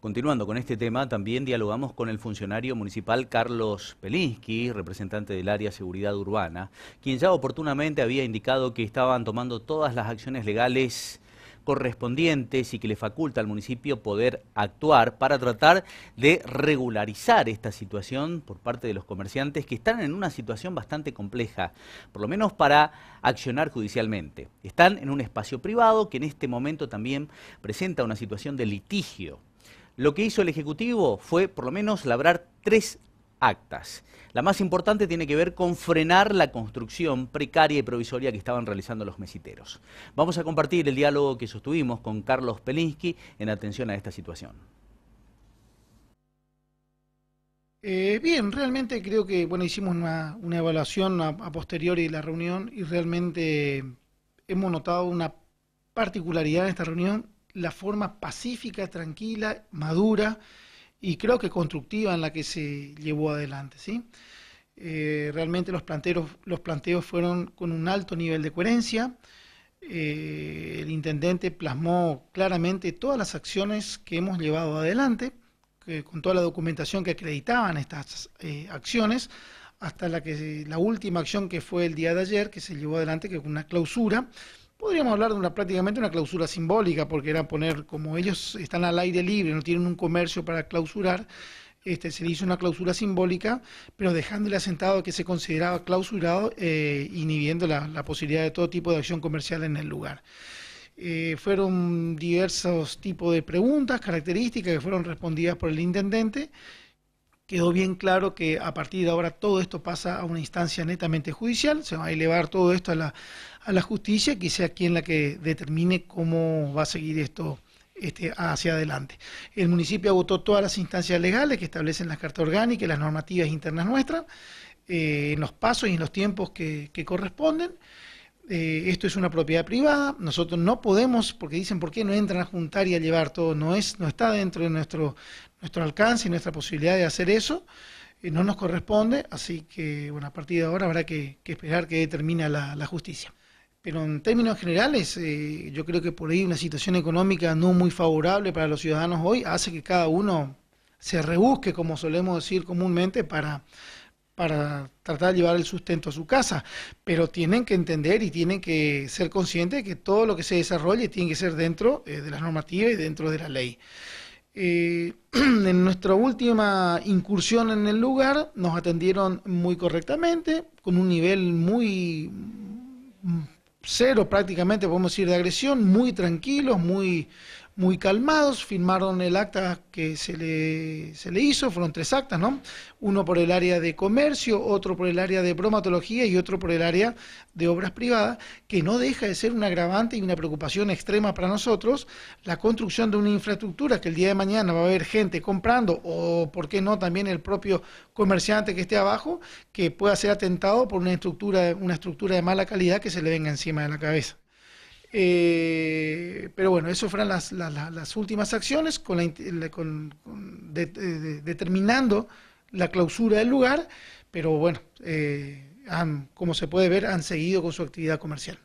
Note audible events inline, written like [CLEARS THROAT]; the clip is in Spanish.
Continuando con este tema, también dialogamos con el funcionario municipal Carlos Pelinsky, representante del área Seguridad Urbana, quien ya oportunamente había indicado que estaban tomando todas las acciones legales correspondientes y que le faculta al municipio poder actuar para tratar de regularizar esta situación por parte de los comerciantes que están en una situación bastante compleja, por lo menos para accionar judicialmente. Están en un espacio privado que en este momento también presenta una situación de litigio. Lo que hizo el Ejecutivo fue, por lo menos, labrar tres actas. La más importante tiene que ver con frenar la construcción precaria y provisoria que estaban realizando los mesiteros. Vamos a compartir el diálogo que sostuvimos con Carlos Pelinsky en atención a esta situación. Eh, bien, realmente creo que bueno hicimos una, evaluación a, posteriori de la reunión y realmente hemos notado una particularidad en esta reunión la forma pacífica, tranquila, madura y creo que constructiva en la que se llevó adelante. ¿sí? Eh, realmente los, los planteos fueron con un alto nivel de coherencia. Eh, el intendente plasmó claramente todas las acciones que hemos llevado adelante, con toda la documentación que acreditaban estas eh, acciones, hasta la, que, la última acción que fue el día de ayer, que se llevó adelante, que fue una clausura Podríamos hablar de una prácticamente una clausura simbólica, porque era poner, como ellos están al aire libre, no tienen un comercio para clausurar, este, se le hizo una clausura simbólica, pero dejándole asentado que se consideraba clausurado, eh, inhibiendo la, posibilidad de todo tipo de acción comercial en el lugar. Eh, fueron diversos tipos de preguntas, características que fueron respondidas por el intendente quedó bien claro que a partir de ahora todo esto pasa a una instancia netamente judicial, se va a elevar todo esto a la, justicia, que sea quien la que determine cómo va a seguir esto este, hacia adelante. El municipio agotó todas las instancias legales que establecen las cartas orgánicas y las normativas internas nuestras, eh, en los pasos y en los tiempos que, corresponden. Eh, esto es una propiedad privada, nosotros no podemos, porque dicen, ¿por qué no entran a juntar y a llevar todo? No, es, no está dentro de nuestro, nuestro alcance y nuestra posibilidad de hacer eso eh, no nos corresponde, así que bueno, a partir de ahora habrá que, esperar que termine la, justicia. Pero en términos generales, eh, yo creo que por ahí una situación económica no muy favorable para los ciudadanos hoy hace que cada uno se rebusque, como solemos decir comúnmente, para, para tratar de llevar el sustento a su casa, pero tienen que entender y tienen que ser conscientes de que todo lo que se desarrolle tiene que ser dentro eh, de las normativas y dentro de la ley. [CLEARS THROAT] en nuestra última incursión en el lugar nos atendieron muy correctamente, con un nivel muy mm, cero prácticamente, podemos decir, de agresión, muy tranquilos, muy muy calmados, firmaron el acta que se le, se le hizo, fueron tres actas, ¿no? Uno por el área de comercio, otro por el área de bromatología y otro por el área de obras privadas, que no deja de ser un agravante y una preocupación extrema para nosotros la construcción de una infraestructura que el día de mañana va a haber gente comprando o, ¿por qué no?, también el propio comerciante que esté abajo, que pueda ser atentado por una estructura, una estructura de mala calidad que se le venga encima de la cabeza. Eh, pero bueno, eso fueron las, últimas acciones con con, determinando la clausura del lugar, pero bueno, eh, como se puede ver, han seguido con su actividad comercial.